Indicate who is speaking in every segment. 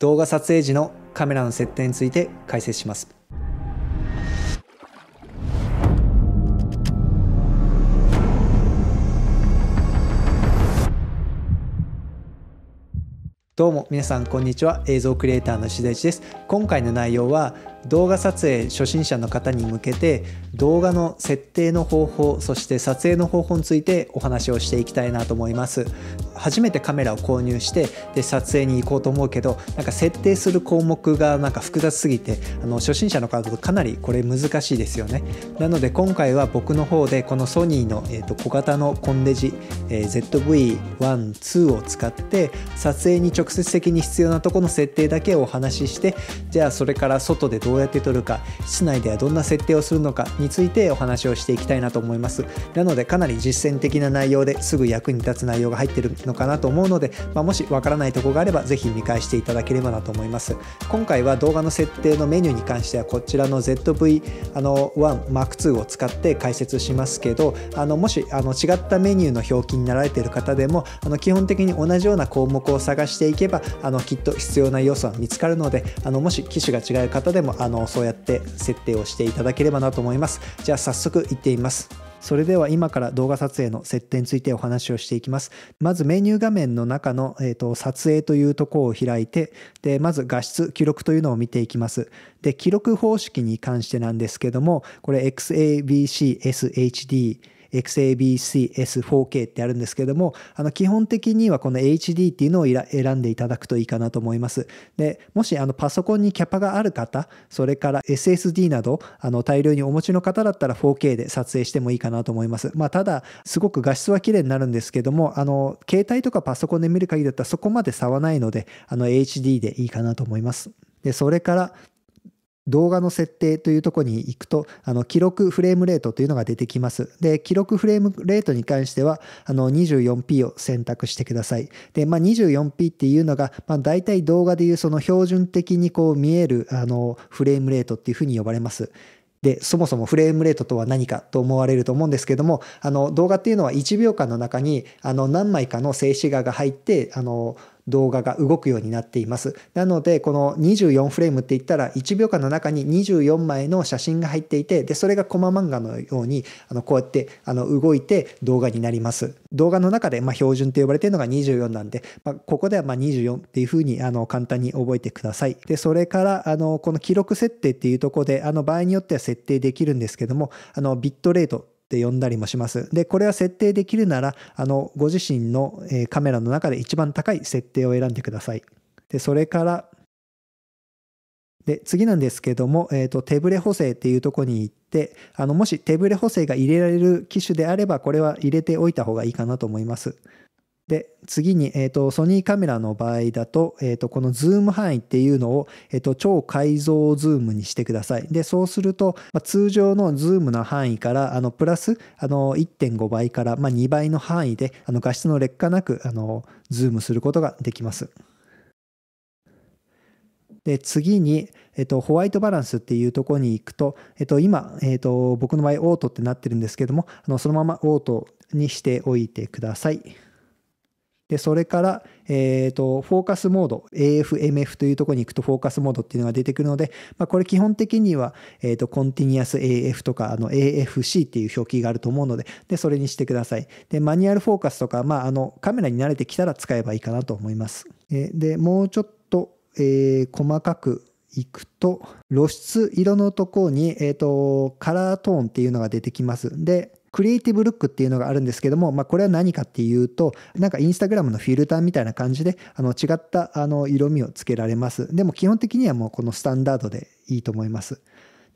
Speaker 1: 動画撮影時のカメラの設定について解説します。どうも皆さんこんにちは映像クリエイターのしでじです今回の内容は動画撮影初心者の方に向けて動画の設定の方法そして撮影の方法についてお話をしていきたいなと思います初めてカメラを購入してで撮影に行こうと思うけどなんか設定する項目がなんか複雑すぎてあの初心者の方とかなりこれ難しいですよねなので今回は僕の方でこのソニーの、えと小型のコンデジ、え ZV-12 を使って撮影に直接的に必要なところの設定だけをお話ししてじゃあそれから外で動画どうやって撮るか室内ではどんな設定をするのかについてお話をしていきたいなと思いますなのでかなり実践的な内容ですぐ役に立つ内容が入ってるのかなと思うので、まあ、もしわからないとこがあれば是非見返していただければなと思います今回は動画の設定のメニューに関してはこちらの ZV-1M2 を使って解説しますけどあのもしあの違ったメニューの表記になられている方でもあの基本的に同じような項目を探していけばあのきっと必要な要素は見つかるのであのもし機種が違う方でもあのそうやって設定をしていただければなと思いますじゃあ早速いってみますそれでは今から動画撮影の設定についてお話をしていきます。まずメニュー画面の中の、えーと、撮影というとこを開いて、で、まず画質、記録というのを見ていきます。で、記録方式に関してなんですけども、これ XABCSHD XABCS4K ってあるんですけども、あの基本的にはこの HD っていうのを選んでいただくといいかなと思います。で、もしあのパソコンにキャパがある方、それから SSD など、あの大量にお持ちの方だったら 4K で撮影してもいいかなと思います。まあ、ただ、すごく画質は綺麗になるんですけども、あの、携帯とかパソコンで見る限りだったらそこまで差はないので、HD でいいかなと思います。で、それから動画の設定というとこに行くと、あの、記録フレームレートというのが出てきます。で、記録フレームレートに関しては、あの、24p を選択してください。で、まあ、24p っていうのが、まあ、大体動画でいうその標準的にこう見える、あの、フレームレートっていうふうに呼ばれます。で、そもそもフレームレートとは何かと思われると思うんですけども、あの動画っていうのは1秒間の中にあの何枚かの静止画が入って、あの動画が動くようになっています。なので、この24フレームって言ったら、1秒間の中に24枚の写真が入っていて、で、それがコマ漫画のように、あの、こうやって、あの、動いて動画になります。動画の中で、ま標準って呼ばれてるのが24なんで、まあ、ここではま24っていうふうに、あの、簡単に覚えてください。で、それから、あの、この記録設定っていうとこで、あの、場合によっては設定できるんですけども、あの、ビットレートって呼んだりもします。で、これは設定できるなら、あの、ご自身のカメラの中で一番高い設定を選んでください。で、それから、で、次なんですけども、えっ、ー、と、手ブレ補正っていうとこに行って、あの、もし手ブレ補正が入れられる機種であれば、これは入れておいた方がいいかなと思います。で、次に、えっ、ー、と、ソニーカメラの場合だと、えっ、ー、と、このズーム範囲っていうのを、えっ、ー、と、超解像ズームにしてください。で、そうすると、まあ、通常のズームの範囲から、あの、プラス、あの、1.5倍から、まあ、2倍の範囲で、あの、画質の劣化なく、あの、ズームすることができます。で、次に、えっと、ホワイトバランスっていうところに行くと、えっと、今、えっと、僕の場合、オートってなってるんですけども、あのそのままオートにしておいてください。で、それから、えっ、ー、と、フォーカスモード、AFMF というところに行くとフォーカスモードっていうのが出てくるので、まあ、これ基本的には、えっ、ー、と、コンティニアス AF とか、あの、AFC っていう表記があると思うので、で、それにしてください。で、マニュアルフォーカスとか、まあ、あの、カメラに慣れてきたら使えばいいかなと思います。えで、もうちょっと、えー、細かくいくと、露出色のところに、えっ、と、カラートーンっていうのが出てきます。で、クリエイティブルックっていうのがあるんですけども、まあ、これは何かっていうと、なんかインスタグラムのフィルターみたいな感じで、あの、違ったあの色味をつけられます。でも基本的にはもうこのスタンダードでいいと思います。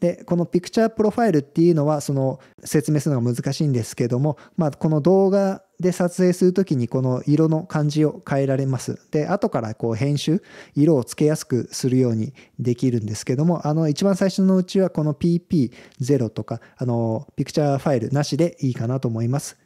Speaker 1: でこのピクチャープロファイルっていうのはその説明するのが難しいんですけども、まあ、この動画で撮影する時にこの色の感じを変えられます。で、後からこう編集、色をつけやすくするようにできるんですけども、あの一番最初のうちはこの PP0 とか、あのピクチャーファイルなしでいいかなと思います。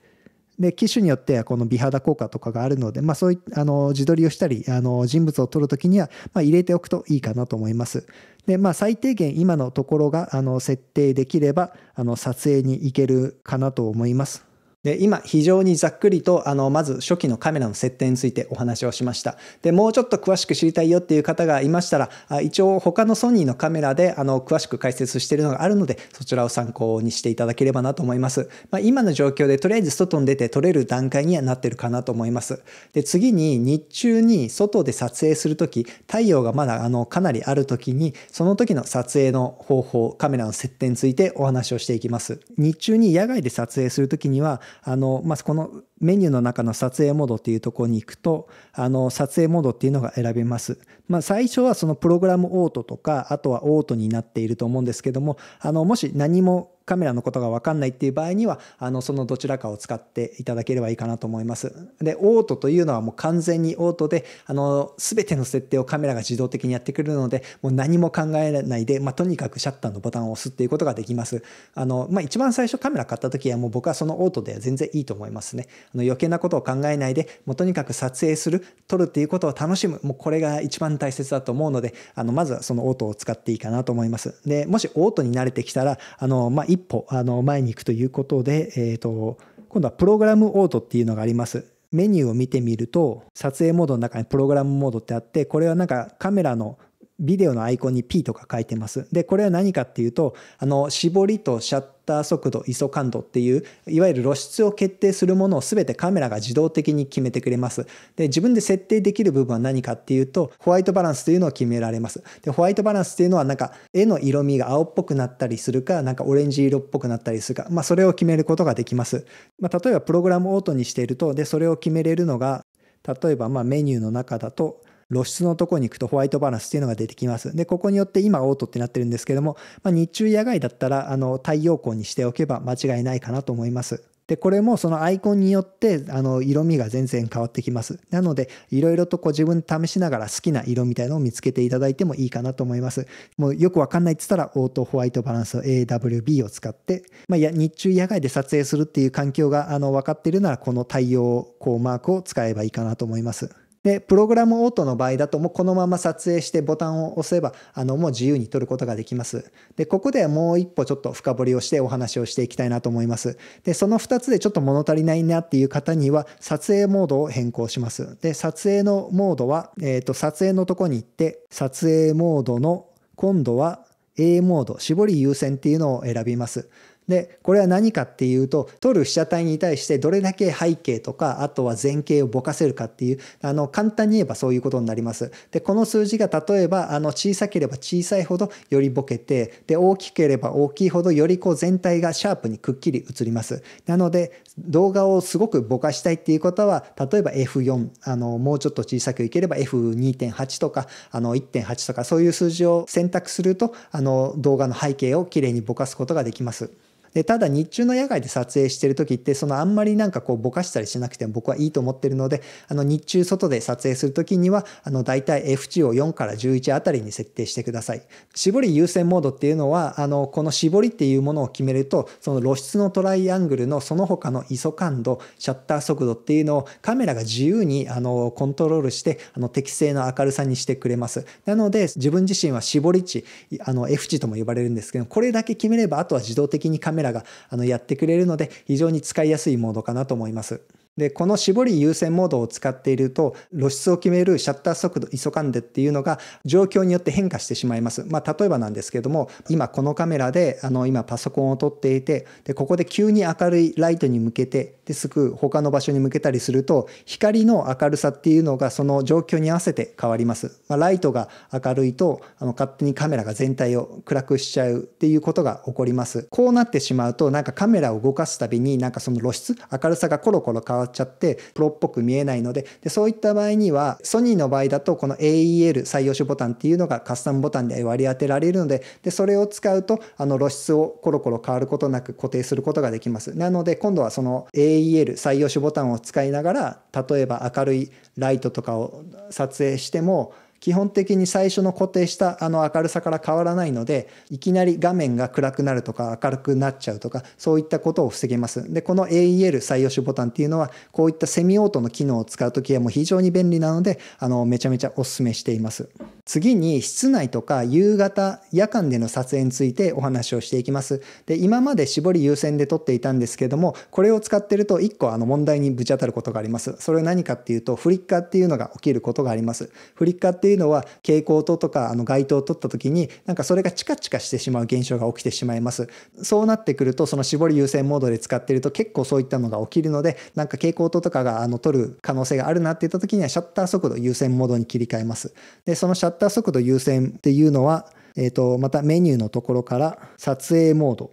Speaker 1: で、機種によってはこの美肌効果とかがあるので、まあそういあの自撮りをしたり、あの人物を撮るときには、まあ、入れておくといいかなと思います。で、まあ最低限今のところがあの設定できれば、あの撮影に行けるかなと思います。で今非常にざっくりとあのまず初期のカメラの設定についてお話をしましたでもうちょっと詳しく知りたいよっていう方がいましたら一応他のソニーのカメラであの詳しく解説しているのがあるのでそちらを参考にしていただければなと思います、まあ、今の状況でとりあえず外に出て撮れる段階にはなってるかなと思いますで次に日中に外で撮影する時太陽がまだあのかなりある時にその時の撮影の方法カメラの設定についてお話をしていきます日中に野外で撮影する時にはあの、まあ、このメニューの中の撮影モードっていうところに行くと、あの、撮影モードっていうのが選べます。まあ、最初はそのプログラムオートとか、あとはオートになっていると思うんですけども、あの、もし何もカメラのことが分かんないっていう場合には、あの、そのどちらかを使っていただければいいかなと思います。で、オートというのはもう完全にオートで、あの、ての設定をカメラが自動的にやってくれるので、もう何も考えないで、まあ、とにかくシャッターのボタンを押すっていうことができます。あの、まあ、一番最初カメラ買った時はもう僕はそのオートで全然いいと思いますね。あの余計なことを考えないで、もうとにかく撮影する、撮るっていうことを楽しむ、もうこれが一番大切だと思うので、あの、まずはそのオートを使っていいかなと思います。で、もしオートに慣れてきたら、あの、まあ、一歩、あの、前に行くということで、えー、と、今度はプログラムオートっていうのがあります。メニューを見てみると、撮影モードの中にプログラムモードってあって、これはなんかカメラのビデオのアイコンに P とか書いてます。で、これは何かっていうと、あの、絞りとシャッター速度、ISO 感度っていう、いわゆる露出を決定するものを全てカメラが自動的に決めてくれます。で、自分で設定できる部分は何かっていうと、ホワイトバランスというのを決められます。で、ホワイトバランスっていうのはなんか、絵の色味が青っぽくなったりするか、なんかオレンジ色っぽくなったりするか、まあ、それを決めることができます。まあ、例えばプログラムオートにしていると、で、それを決めれるのが、例えばまメニューの中だと、露出のとこに行くとホワイトバランスっていうのが出てきます。で、ここによって今オートってなってるんですけども、まあ、日中野外だったら、あの、太陽光にしておけば間違いないかなと思います。で、これもそのアイコンによって、あの、色味が全然変わってきます。なので、いろいろとこう自分試しながら好きな色みたいのを見つけていただいてもいいかなと思います。もうよくわかんないって言ったら、オートホワイトバランス AWB を使って、まあ、や、日中野外で撮影するっていう環境が、あの、分かっているなら、この太陽光マークを使えばいいかなと思います。で、プログラムオートの場合だと、もうこのまま撮影してボタンを押せば、あの、もう自由に撮ることができます。で、ここではもう一歩ちょっと深掘りをしてお話をしていきたいなと思います。で、その2つでちょっと物足りないなっていう方には、撮影モードを変更します。で、撮影のモードは、えっ、ー、と、撮影のとこに行って、撮影モードの今度は A モード、絞り優先っていうのを選びます。でこれは何かっていうと撮る被写体に対してどれだけ背景とかあとは前景をぼかせるかっていうあの簡単に言えばそういうことになります。でこの数字が例えばあの小さければ小さいほどよりぼけてで大きければ大きいほどよりこう全体がシャープにくっきり映ります。なので動画をすごくぼかしたいっていうことは例えば F4 あのもうちょっと小さくいければ F2.8 とかあの1.8とかそういう数字を選択するとあの動画の背景をきれいにぼかすことができます。でただ日中の野外で撮影してる時ってそのあんまりなんかこうぼかしたりしなくても僕はいいと思ってるのであの日中外で撮影する時にはあの大体 F 値を4から11あたりに設定してください絞り優先モードっていうのはあのこの絞りっていうものを決めるとその露出のトライアングルのその他の ISO 感度シャッター速度っていうのをカメラが自由にあのコントロールしてあの適正の明るさにしてくれますなので自分自身は絞り値あの F 値とも呼ばれるんですけどこれだけ決めればあとは自動的にカメラメラがあのやってくれるので非常に使いやすいモードかなと思います。で、この絞り優先モードを使っていると、露出を決めるシャッター速度、急 s んでっていうのが状況によって変化してしまいます。まあ、例えばなんですけども、今このカメラで、あの、今パソコンを撮っていて、で、ここで急に明るいライトに向けて、ですぐ他の場所に向けたりすると、光の明るさっていうのがその状況に合わせて変わります。まあ、ライトが明るいと、あの、勝手にカメラが全体を暗くしちゃうっていうことが起こります。こうなってしまうと、なんかカメラを動かすたびに、なんかその露出、明るさがコロコロ変わっちゃってプロっぽく見えないのででそういった場合にはソニーの場合だとこの AEL 採用紙ボタンっていうのがカスタムボタンで割り当てられるのででそれを使うとあの露出をコロコロ変わることなく固定することができますなので今度はその AEL 採用紙ボタンを使いながら例えば明るいライトとかを撮影しても基本的に最初の固定したあの明るさから変わらないので、いきなり画面が暗くなるとか明るくなっちゃうとか、そういったことを防げます。で、この AEL 採用紙ボタンっていうのは、こういったセミオートの機能を使うときはもう非常に便利なので、あの、めちゃめちゃお勧めしています。次に、室内とか夕方、夜間での撮影についてお話をしていきます。で、今まで絞り優先で撮っていたんですけども、これを使ってると1個あの問題にぶち当たることがあります。それは何かっていうと、フリッカーっていうのが起きることがあります。フリッカーってっていうのは蛍光灯とかあの街灯を取った時になんかそれがチカチカしてしまう現象が起きてしまいますそうなってくるとその絞り優先モードで使ってると結構そういったのが起きるのでなんか蛍光灯とかがあの取る可能性があるなっていった時にはシャッター速度優先モードに切り替えますでそのシャッター速度優先っていうのはえーとまたメニューのところから撮影モード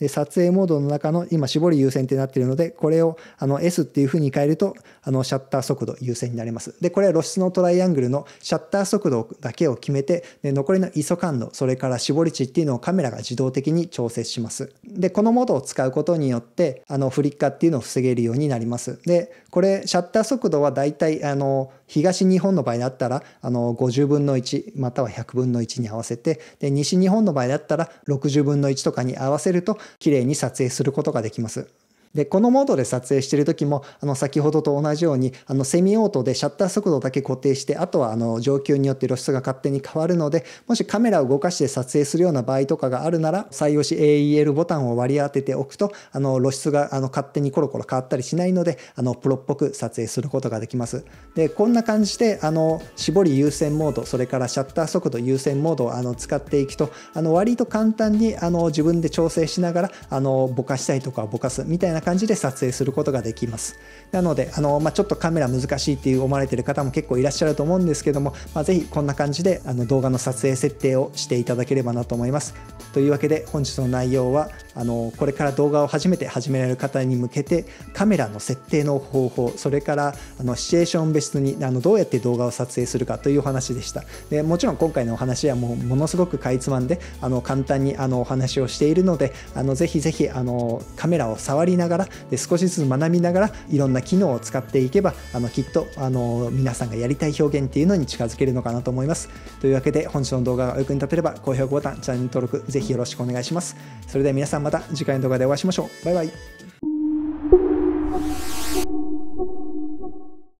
Speaker 1: で、撮影モードの中の今絞り優先ってなってるので、これをあの S っていう風に変えると、あのシャッター速度優先になります。で、これは露出のトライアングルのシャッター速度だけを決めて、で残りの ISO 感度、それから絞り値っていうのをカメラが自動的に調節します。で、このモードを使うことによって、あのフリッカーっていうのを防げるようになります。で、これシャッター速度はだいたいあの東日本の場合だったらあの50分の1または100分の1に合わせてで西日本の場合だったら60分の1とかに合わせるときれいに撮影することができます。で、このモードで撮影している時も、あの、先ほどと同じように、あの、セミオートでシャッター速度だけ固定して、あとは、あの、状況によって露出が勝手に変わるので、もしカメラを動かして撮影するような場合とかがあるなら、採用し AEL ボタンを割り当てておくと、あの、露出が、あの、勝手にコロコロ変わったりしないので、あの、プロっぽく撮影することができます。で、こんな感じで、あの、絞り優先モード、それからシャッター速度優先モードを、あの、使っていくと、あの、割と簡単に、あの、自分で調整しながら、あの、ぼかしたいとかぼかすみたいなな感じで撮影することができます。なので、あのまあ、ちょっとカメラ難しいっていう思われてる方も結構いらっしゃると思うんですけども、まあ、ぜひこんな感じであの動画の撮影設定をしていただければなと思います。というわけで本日の内容はあのこれから動画を初めて始められる方に向けてカメラの設定の方法それからあのシチュエーション別にあのどうやって動画を撮影するかというお話でしたでもちろん今回のお話はもうものすごくかいつまんであの簡単にあのお話をしているのであのぜひぜひあのカメラを触りながらで少しずつ学びながらいろんな機能を使っていけばあのきっとあの皆さんがやりたい表現っていうのに近づけるのかなと思いますというわけで本日の動画がお役に立てれば高評価ボタンチャンネル登録ぜひよろしくお願いしますそれでは皆さんはまた次回の動画でお会いしましょう。バイバイ。